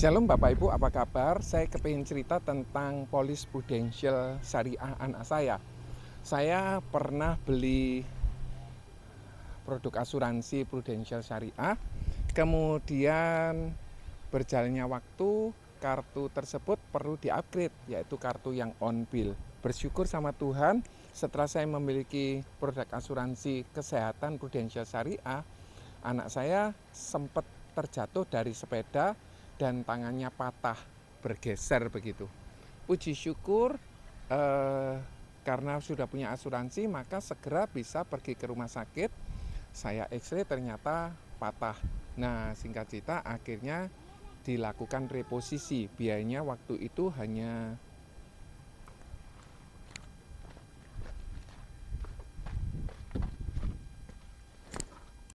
Shalom Bapak Ibu, apa kabar? Saya kepingin cerita tentang polis prudensial syariah anak saya. Saya pernah beli produk asuransi prudensial syariah, kemudian berjalannya waktu kartu tersebut perlu diupgrade, yaitu kartu yang on bill. Bersyukur sama Tuhan, setelah saya memiliki produk asuransi kesehatan prudensial syariah, anak saya sempat terjatuh dari sepeda dan tangannya patah bergeser begitu. Puji syukur eh, karena sudah punya asuransi maka segera bisa pergi ke rumah sakit. Saya X-ray ternyata patah. Nah singkat cerita akhirnya dilakukan reposisi biayanya waktu itu hanya